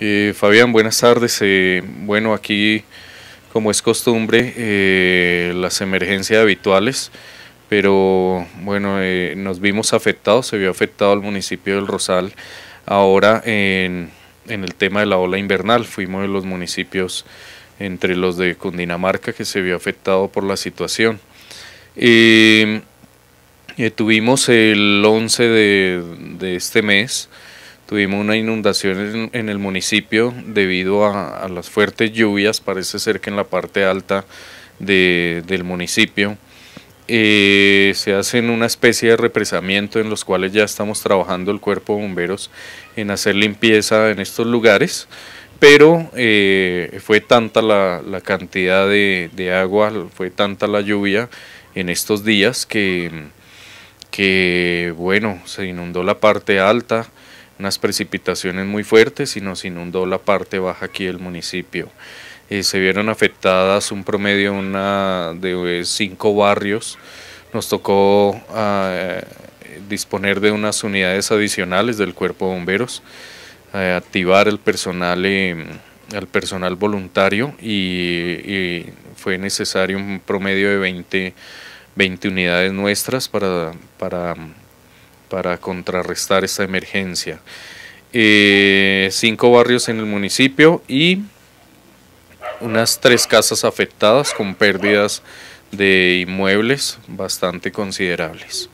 Eh, Fabián, buenas tardes. Eh, bueno, aquí, como es costumbre, eh, las emergencias habituales, pero bueno, nos vimos afectados, se vio afectado el municipio del Rosal ahora en, el tema de la ola invernal. Fuimos de los municipios entre los de Cundinamarca que se vio afectado por la situación. tuvimos el 11 de este mes, Tuvimos una inundación en, el municipio debido a, las fuertes lluvias, parece ser que en la parte alta del municipio. Eh, se hacen una especie de represamiento en los cuales ya estamos trabajando el cuerpo de bomberos en hacer limpieza en estos lugares, pero eh, fue tanta la, cantidad de, agua, fue tanta la lluvia en estos días que, que bueno, se inundó la parte alta unas precipitaciones muy fuertes y nos inundó la parte baja aquí del municipio. Eh, se vieron afectadas un promedio una, de eh, cinco barrios. Nos tocó ah, eh, disponer de unas unidades adicionales del cuerpo de bomberos, activar el personal, el personal voluntario y, fue necesario un promedio de 20, 20 unidades nuestras para, para para contrarrestar esta emergencia. Eh, cinco barrios en el municipio y unas tres casas afectadas con pérdidas de inmuebles bastante considerables.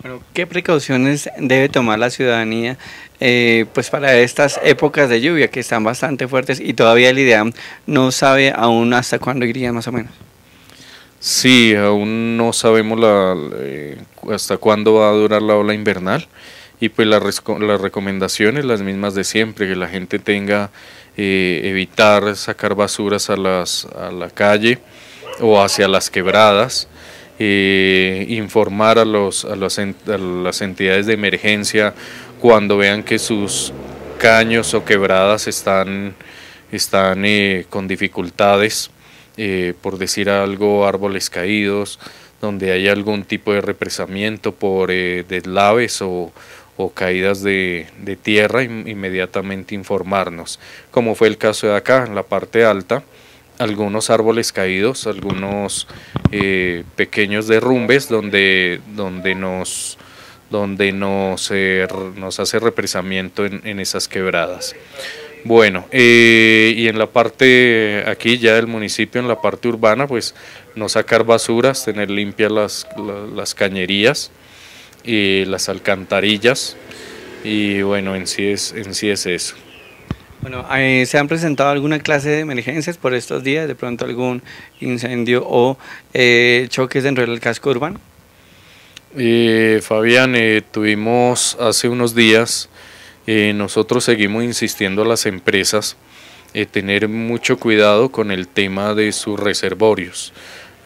Bueno, ¿qué precauciones debe tomar la ciudadanía eh, pues para estas épocas de lluvia que están bastante fuertes y todavía el IDEAM no sabe aún hasta cuándo iría más o menos? Sí, aún no sabemos la, eh, hasta cuándo va a durar la ola invernal y pues las, recomendaciones las mismas de siempre, que la gente tenga, eh, evitar sacar basuras a, la calle o hacia las quebradas, eh, informar a, las entidades de emergencia cuando vean que sus caños o quebradas están, eh, con dificultades, por decir algo, árboles caídos, donde hay algún tipo de represamiento por eh, deslaves o, caídas de, tierra, inmediatamente informarnos. Como fue el caso de acá, en la parte alta, algunos árboles caídos, algunos eh, pequeños derrumbes donde, donde nos donde nos, eh, hace represamiento en esas quebradas. Bueno, eh, y en la parte aquí ya del municipio, en la parte urbana, pues no sacar basuras, tener limpias las, las, cañerías, y eh, las alcantarillas, y bueno, en sí es, en sí es eso. Bueno, eh, ¿se han presentado alguna clase de emergencias por estos días? ¿De pronto algún incendio o eh, choques dentro del casco urbano? Fabián, tuvimos hace unos días eh, nosotros seguimos insistiendo a las empresas eh, tener mucho cuidado con el tema de sus reservorios.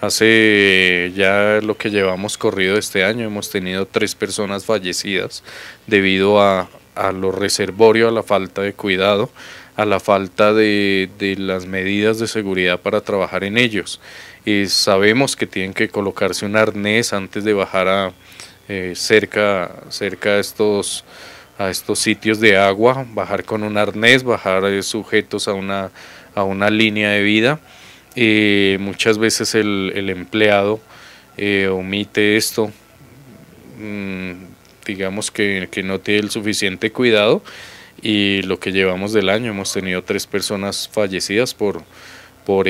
Hace eh, ya lo que llevamos corrido este año hemos tenido tres personas fallecidas debido a, los reservorios, a la falta de cuidado, a la falta de, las medidas de seguridad para trabajar en ellos. y sabemos que tienen que colocarse un arnés antes de bajar a cerca, cerca a estos a estos sitios de agua, bajar con un arnés, bajar eh, sujetos a una, a una línea de vida. Eh, muchas veces el, empleado eh, omite esto, mm, digamos que, no tiene el suficiente cuidado y lo que llevamos del año hemos tenido tres personas fallecidas por, por,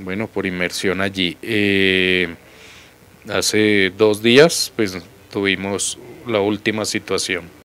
bueno, por inmersión allí. hace dos días pues, tuvimos la última situación.